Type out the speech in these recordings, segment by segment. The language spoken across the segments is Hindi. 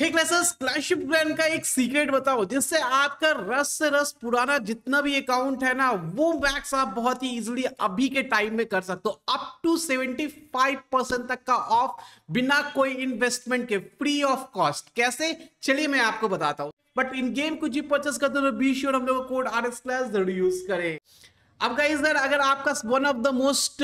हे क्लासेस क्लैश ब्रांड का एक सीक्रेट बताओ जिससे आपका रस से रस पुराना जितना भी अकाउंट है ना वो मैक्स आप बहुत ही इजीली अभी के टाइम में कर सकते हो अप टू 75 परसेंट तक का ऑफ बिना कोई इन्वेस्टमेंट के फ्री ऑफ कॉस्ट कैसे चलिए मैं आपको बताता हूँ बट इन गेम कुछ ही परचेस करते हो बी तो श्योर हम लोग कोड आर एक्स क्लास जरूर यूज करें अब गाइज अगर आपका one of the most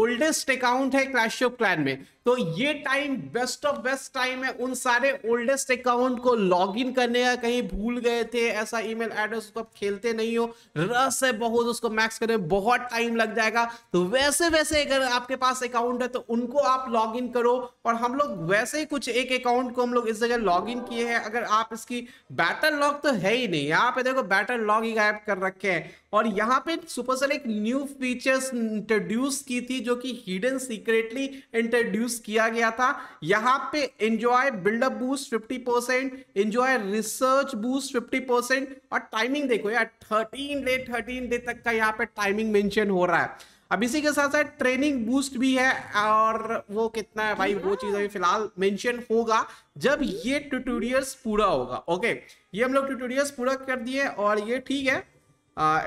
oldest account है क्लैश ऑफ क्लैन में तो ये time best of best time है उन सारे ओल्डेस्ट अकाउंट को लॉग इन करने का कहीं भूल गए थे ऐसा ईमेल एड्रेस उसको आप खेलते नहीं हो रस है बहुत उसको मैक्स करने बहुत टाइम लग जाएगा तो वैसे वैसे अगर आपके पास अकाउंट है तो उनको आप लॉग इन करो और हम लोग वैसे ही कुछ एक अकाउंट को हम लोग इस जगह लॉग इन किए हैं अगर आप इसकी बैटर लॉग तो है ही नहीं यहाँ पे देखो बैटर लॉग ही गायब कर रखे हैं और यहाँ पे सुपर उन्होंने सर एक न्यू फीचर्स इंट्रोड्यूस की थी जो कि हिडन सीक्रेटली इंट्रोड्यूस किया गया था यहाँ पे enjoy build up boost fifty percent enjoy research boost fifty percent और टाइमिंग देखो यार थर्टीन डे थर्टीन डे तक का यहाँ पे टाइमिंग मेंशन हो रहा है अब इसी के साथ साथ ट्रेनिंग बूस्ट भी है और वो कितना है भाई वो चीज अभी फिलहाल मेंशन होगा जब ये ट्यूटोरियल्स पूरा होगा ओके ये हम लोग ट्यूटोरियल्स पूरा कर दिए और ये ठीक है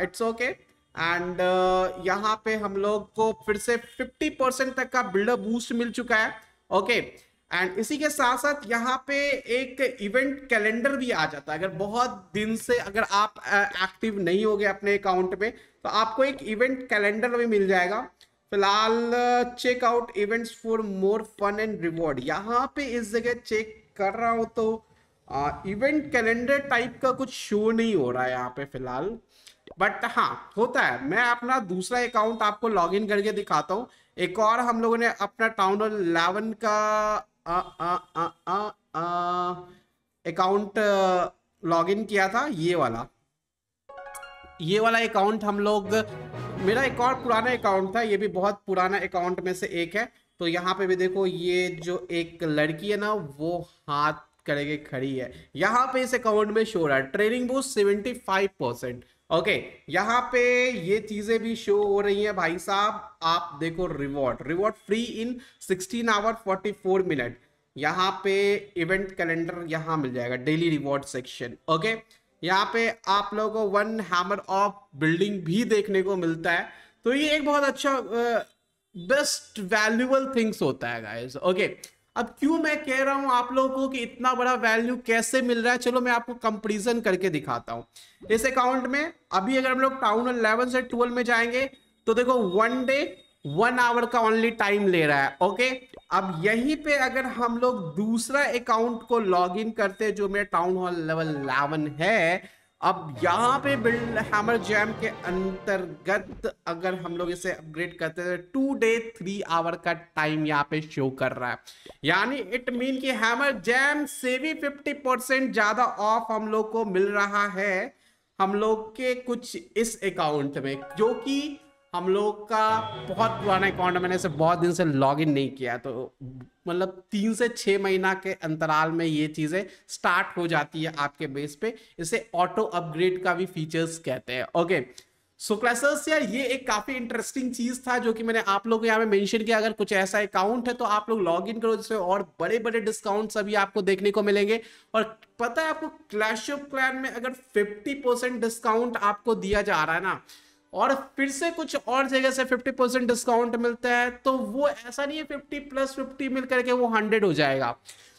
it's okay okay. And uh, यहाँ पे हम लोग को फिर से 50 परसेंट तक का बिल्डर बूस्ट मिल चुका है ओके okay. एंड इसी के साथ साथ यहाँ पे एक इवेंट कैलेंडर भी आ जाता है अगर बहुत दिन से अगर आप एक्टिव नहीं हो गए अपने अकाउंट में तो आपको एक इवेंट कैलेंडर भी मिल जाएगा फिलहाल check out events for more fun and reward यहाँ पे इस जगह चेक कर रहा हूँ तो इवेंट कैलेंडर टाइप का कुछ शो नहीं हो रहा है यहाँ पे फिलहाल बट हाँ होता है मैं अपना दूसरा अकाउंट आपको लॉग इन करके दिखाता हूँ एक और हम लोगों ने अपना टाउन लेवन इलेवन का अकाउंट इन किया था ये वाला ये वाला अकाउंट हम लोग मेरा एक और पुराना अकाउंट था ये भी बहुत पुराना अकाउंट में से एक है तो यहाँ पे भी देखो ये जो एक लड़की है ना वो हाथ करके खड़ी है यहाँ पे इस अकाउंट में शोर है training boost seventy five percent okay यहाँ पे ये चीजें भी शो हो रही है भाई साहब आप देखो reward reward free in 16 hour 44 minute यहाँ पे इवेंट कैलेंडर यहाँ मिल जाएगा डेली रिवॉर्ड सेक्शन ओके यहाँ पे आप लोगों को वन हैमर ऑफ बिल्डिंग भी देखने को मिलता है तो ये एक बहुत अच्छा बेस्ट वैल्यूबल थिंग्स होता है गाइज ओके okay. अब क्यों मैं कह रहा हूं आप लोगों को कि इतना बड़ा वैल्यू कैसे मिल रहा है चलो मैं आपको कंपेरिजन करके दिखाता हूं इस अकाउंट में अभी अगर हम लोग टाउन इलेवन से ट्वेल्व में जाएंगे तो देखो वन डे वन आवर का ओनली टाइम ले रहा है ओके अब यहीं पे अगर हम लोग दूसरा अकाउंट को लॉग इन करते जो मेरा टाउन हॉल लेवल इलेवन है अब यहाँ पे बिल्ड हैमर जैम के अंतर्गत अगर हम लोग इसे अपग्रेड करते हैं टू डे थ्री आवर का टाइम यहाँ पे शो कर रहा है यानी इट मीन कि हैमर जैम से भी फिफ्टी परसेंट ज्यादा ऑफ हम लोग को मिल रहा है हम लोग के कुछ इस अकाउंट में जो कि हम लोग का बहुत पुराना अकाउंट मैंने इसे बहुत दिन से लॉग इन नहीं किया तो मतलब तीन से छः महीना के अंतराल में ये चीज़ें स्टार्ट हो जाती है आपके बेस पे इसे ऑटो अपग्रेड का भी फीचर्स कहते हैं ओके सो क्लासेस यार ये एक काफ़ी इंटरेस्टिंग चीज़ था जो कि मैंने आप लोग यहाँ पे मेंशन किया अगर कुछ ऐसा अकाउंट है तो आप लोग लॉग इन करो जिससे और बड़े बड़े डिस्काउंट्स अभी आपको देखने को मिलेंगे और पता है आपको क्लैश ऑफ क्लैन में अगर 50 परसेंट डिस्काउंट आपको दिया जा रहा है ना और फिर से कुछ और जगह से 50 परसेंट डिस्काउंट मिलता है तो वो ऐसा नहीं है 50 प्लस 50 मिल करके वो 100 हो जाएगा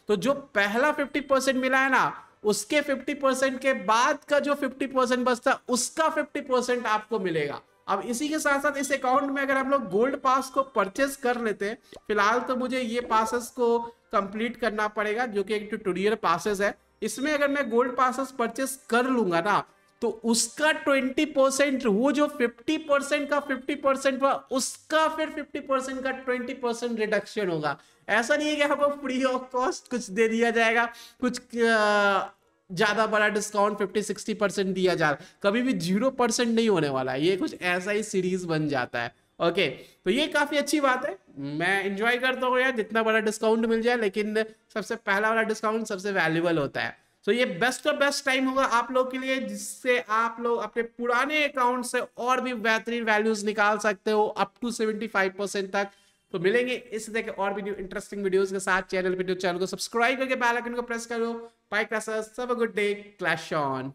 तो जो पहला 50 परसेंट मिला है ना उसके 50 परसेंट के बाद का जो 50 परसेंट बचता है उसका 50 परसेंट आपको मिलेगा अब इसी के साथ साथ इस अकाउंट में अगर हम लोग गोल्ड पास को परचेस कर लेते हैं फिलहाल तो मुझे ये पासेस को कंप्लीट करना पड़ेगा जो कि एक ट्यूटोरियल पासेस है इसमें अगर मैं गोल्ड पासेस परचेस कर लूंगा ना तो उसका ट्वेंटी परसेंट वो जो फिफ्टी परसेंट का फिफ्टी परसेंट हुआ उसका फिर फिफ्टी परसेंट का ट्वेंटी परसेंट रिडक्शन होगा ऐसा नहीं है कि आपको फ्री ऑफ कॉस्ट कुछ दे दिया जाएगा कुछ ज़्यादा बड़ा डिस्काउंट फिफ्टी सिक्सटी परसेंट दिया जा रहा कभी भी जीरो परसेंट नहीं होने वाला है ये कुछ ऐसा ही सीरीज बन जाता है ओके तो ये काफ़ी अच्छी बात है मैं इंजॉय करता हूँ यार जितना बड़ा डिस्काउंट मिल जाए लेकिन सबसे पहला वाला डिस्काउंट सबसे वैल्यूबल होता है सो ये बेस्ट ऑफ बेस्ट टाइम होगा आप लोग के लिए जिससे आप लोग अपने पुराने अकाउंट से और भी बेहतरीन वैल्यूज निकाल सकते हो अप टू फाइव परसेंट तक तो मिलेंगे इस तरह के और भी इंटरेस्टिंग वीडियोस के साथ चैनल वीडियो चैनल को सब्सक्राइब करके बेल आइकन को प्रेस करो bye clashers have a good day clash on